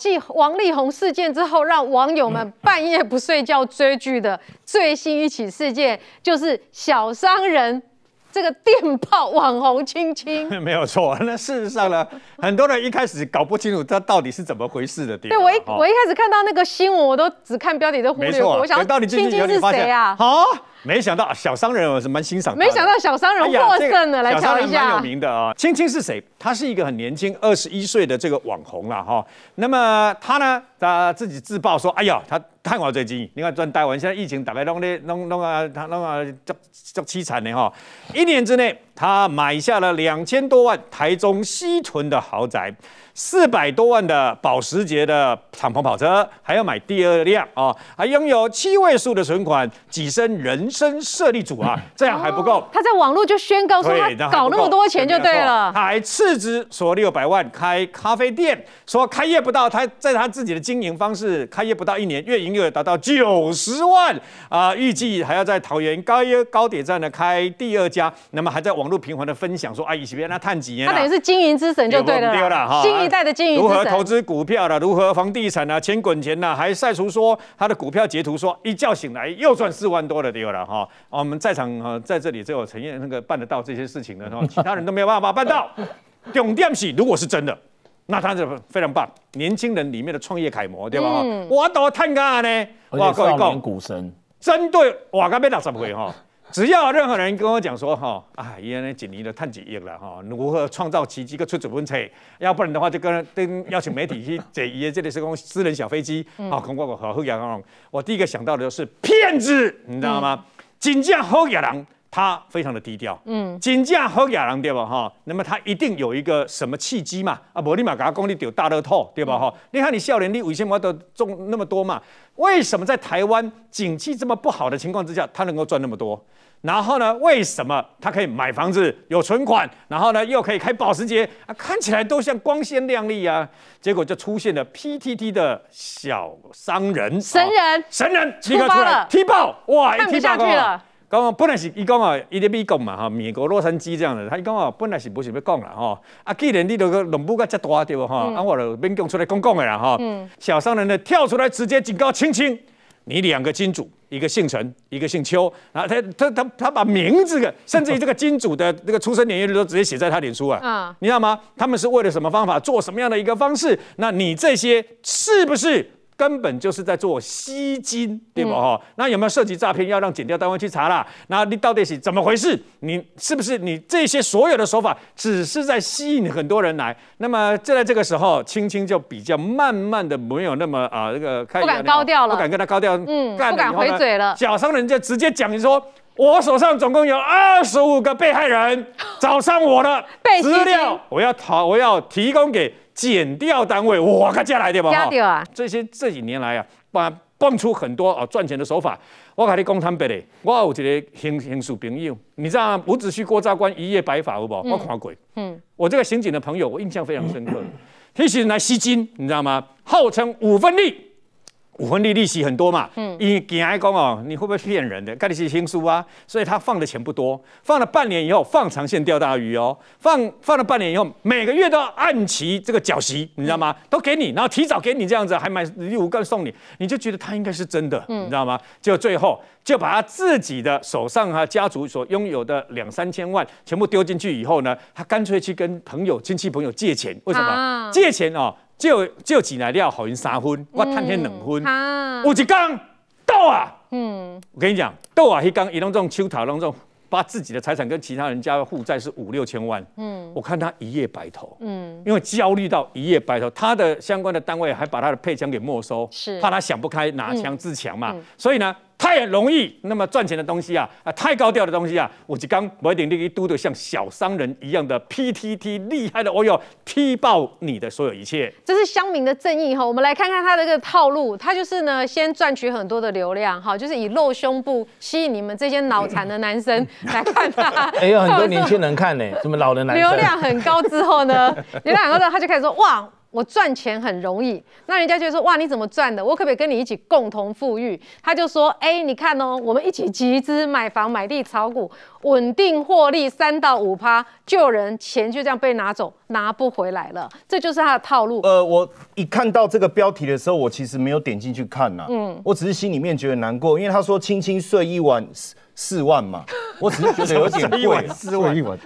继王力宏事件之后，让网友们半夜不睡觉追剧的最新一起事件，就是小商人这个电炮网红青青。没有错，那事实上呢，很多人一开始搞不清楚他到底是怎么回事的。对我一我一开始看到那个新闻，我都只看标题，都忽略。没错，我想到底青青是谁啊？好。没想到小商人我是蛮欣赏，没想到小商人获胜了，来瞧一下。蛮有名的啊。青青是谁？他是一个很年轻，二十一岁的这个网红了哈。那么他呢，他自己自曝说：“哎呀，他看我最近，你看赚大了。现在疫情，大家弄的弄弄啊，他弄啊，叫叫凄惨的哈。一年之内，他买下了两千多万台中西屯的豪宅。”四百多万的保时捷的敞篷跑车，还要买第二辆啊！还拥有七位数的存款，跻身人生设立组啊！这样还不够，他在网络就宣告说他搞那么多钱就对了。他还斥资说六百万开咖啡店，说开业不到他在他自己的经营方式开业不到一年，月营业额达到九十万啊！预计还要在桃园高一高铁站呢开第二家。那么还在网络频繁的分享说：“阿姨，随便，他叹几年。”他等于是经营之神就对了。丢了哈。如何投资股票了？如何房地产啊？钱滚钱呐？还晒出说他的股票截图，说一觉醒来又赚四万多了丢了哈！啊，我们在场啊，在这里只有陈燕那个办得到这些事情的，是吧？其他人都没有办法办到。董店喜如果是真的，那他是非常棒，年轻人里面的创业楷模，对吧？嗯，我都探咖呢。哇，且少年股神。针对我刚要打十回哈。只要任何人跟我讲说，哈，啊，伊安尼吉年的太奇异了，哈，如何创造奇迹个出这本册，要不然的话就跟跟邀请媒体去这伊安这里是工私人小飞机，啊，恐怕我好后甲郎，我第一个想到的就是骗子，你知道吗？真正后甲人。他非常的低调，嗯，金价和亚郎对吧哈，那么他一定有一个什么契机嘛？啊，不立马给他工地丢大乐透对吧哈？你看你笑脸你五千块都中那么多嘛？为什么在台湾景气这么不好的情况之下，他能够赚那么多？然后呢，为什么他可以买房子有存款，然后呢又可以开保时捷啊？看起来都像光鲜亮丽啊，结果就出现了 PTT 的小商人，神人，神人，踢爆，哇，踢下去了。刚刚本来是，伊讲啊，伊在美国嘛，哈，美国洛杉矶这样的，他讲啊，本来是不想要讲啦，哈，啊，既然你都个拢不咁遮大对不，哈，啊，我就面讲出来讲讲的啦。哈，小商人呢跳出来直接警告青青，你两个金主，一个姓陈，一个姓邱，后他他他他把名字，的，甚至于这个金主的那个出生年月日都直接写在他脸书啊，啊，你知道吗？他们是为了什么方法，做什么样的一个方式？那你这些是不是？根本就是在做吸金，对不哈？那有没有涉及诈骗？要让检调单位去查啦。那你到底是怎么回事？你是不是你这些所有的手法，只是在吸引很多人来？那么就在这个时候，青青就比较慢慢的没有那么啊，这个不敢高调了，不敢跟他高调，嗯，不敢回嘴了。小商人就直接讲说：“我手上总共有二十五个被害人 找上我了，资料我要讨，我要提供给。”减掉单位，哇，靠加来对吧？加掉啊！这些这几年来啊，把蹦出很多啊赚钱的手法。我跟你讲坦白的，我有一个刑刑事朋友，你知道《伍子胥郭渣官一夜白发》好不？我看过。嗯，我这个刑警的朋友，我印象非常深刻。他以前来吸金，你知道吗？号称五分利。五分利利息很多嘛，嗯，你给员讲哦，你会不会骗人的？盖率是新书啊，所以他放的钱不多，放了半年以后放长线钓大鱼哦，放放了半年以后，每个月都要按期这个缴息，你知道吗？都给你，然后提早给你这样子，还买礼物送你，你就觉得他应该是真的，你知道吗？就最后就把他自己的手上啊家族所拥有的两三千万全部丢进去以后呢，他干脆去跟朋友亲戚朋友借钱，为什么？借钱哦。就就进来，你要还三分，我摊下两分。哈，有一公倒啊！嗯，我跟你讲，倒啊！迄公伊拢用手头拢种，把自己的财产跟其他人家的负债是五六千万。嗯，我看他一夜白头。嗯，因为焦虑到一夜白头，他的相关的单位还把他的配枪给没收，是怕他想不开拿枪自强嘛。所以呢。太容易，那么赚钱的东西啊，啊，太高调的东西啊，我就刚某一点力一嘟嘟，像小商人一样的 P T T 厉害的，哦哟，踢爆你的所有一切。这是乡民的正义哈，我们来看看他这个套路，他就是呢，先赚取很多的流量哈，就是以露胸部吸引你们这些脑残的男生 来看他。哎呦，很多 年轻人看呢，什么老人男。流量很高之后呢，流量很高之后他就开始说哇。我赚钱很容易，那人家就说哇，你怎么赚的？我可不可以跟你一起共同富裕？他就说，哎，你看哦，我们一起集资买房、买地、炒股。稳定获利三到五趴，救人钱就这样被拿走，拿不回来了，这就是他的套路。呃，我一看到这个标题的时候，我其实没有点进去看呐，嗯，我只是心里面觉得难过，因为他说轻轻睡一晚四四万嘛，我只是觉得有点 贵，睡一晚，一晚，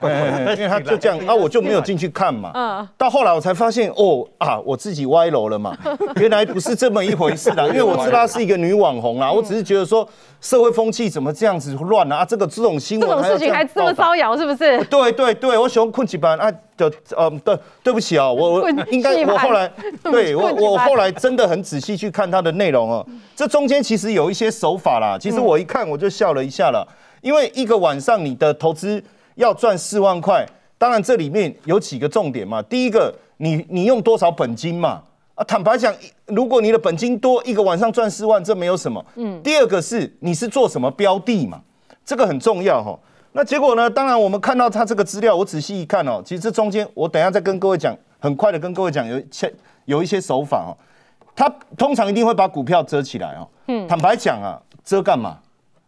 因为他就这样，那 我就没有进去看嘛，嗯，到后来我才发现，哦啊，我自己歪楼了嘛，原来不是这么一回事啦，因为我知道是一个女网红啊，我只是觉得说社会风气怎么这样子乱啊，这个这种新闻。事情还这么招摇，是不是？对对对，我喜欢困起班啊，就嗯，对，对不起啊，我我 应该我后来，对，我我后来真的很仔细去看它的内容哦，这中间其实有一些手法啦。其实我一看我就笑了一下了，因为一个晚上你的投资要赚四万块，当然这里面有几个重点嘛。第一个，你你用多少本金嘛？啊，坦白讲，如果你的本金多，一个晚上赚四万，这没有什么。嗯。第二个是你是做什么标的嘛？这个很重要哈。那结果呢？当然，我们看到他这个资料，我仔细一看哦，其实这中间，我等下再跟各位讲，很快的跟各位讲，有切有一些手法哦。他通常一定会把股票遮起来哦。嗯。坦白讲啊，遮干嘛？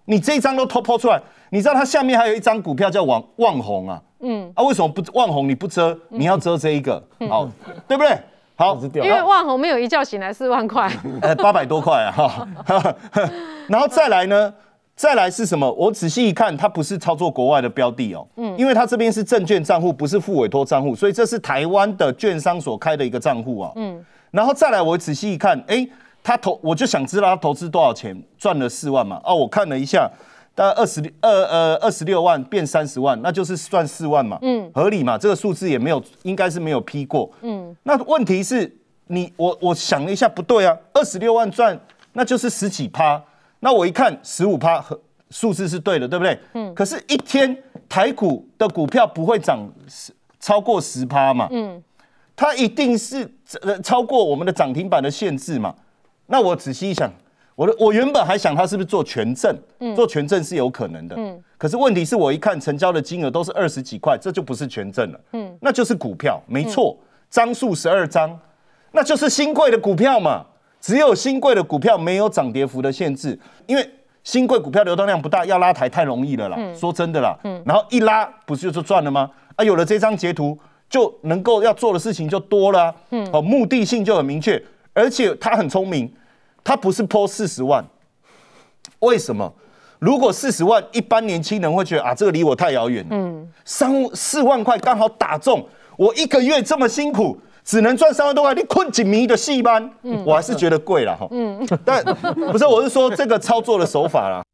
你这一张都偷抛出来，你知道它下面还有一张股票叫网旺红啊。嗯。啊，为什么不旺红你不遮，你要遮这一个，好，对不对？好。因为旺红没有一觉醒来四万块，呃，八百多块啊哈。然后再来呢？再来是什么？我仔细一看，它不是操作国外的标的哦，嗯，因为它这边是证券账户，不是付委托账户，所以这是台湾的券商所开的一个账户啊，嗯，然后再来我仔细一看，哎，他投我就想知道他投资多少钱，赚了四万嘛，哦，我看了一下，大概二十二呃二十六万变三十万，那就是赚四万嘛，嗯，合理嘛，这个数字也没有，应该是没有批过，嗯，那问题是，你我我想了一下，不对啊，二十六万赚，那就是十几趴。那我一看十五趴和数字是对的，对不对？嗯。可是，一天台股的股票不会涨十超过十趴嘛？嗯。它一定是呃超过我们的涨停板的限制嘛？那我仔细一想，我的我原本还想它是不是做权证？嗯。做权证是有可能的。嗯。可是问题是我一看成交的金额都是二十几块，这就不是权证了。嗯。那就是股票，没错，张数十二张，那就是新贵的股票嘛。只有新贵的股票没有涨跌幅的限制，因为新贵股票流动量不大，要拉抬太容易了啦。说真的啦，然后一拉不是就说赚了吗？啊，有了这张截图就能够要做的事情就多了。嗯，哦，目的性就很明确，而且他很聪明，他不是抛四十万？为什么？如果四十万，一般年轻人会觉得啊，这个离我太遥远。嗯，三四万块刚好打中我一个月这么辛苦。只能赚三万多块，你困紧迷的戏班，我还是觉得贵了哈。嗯，但不是，我是说这个操作的手法啦。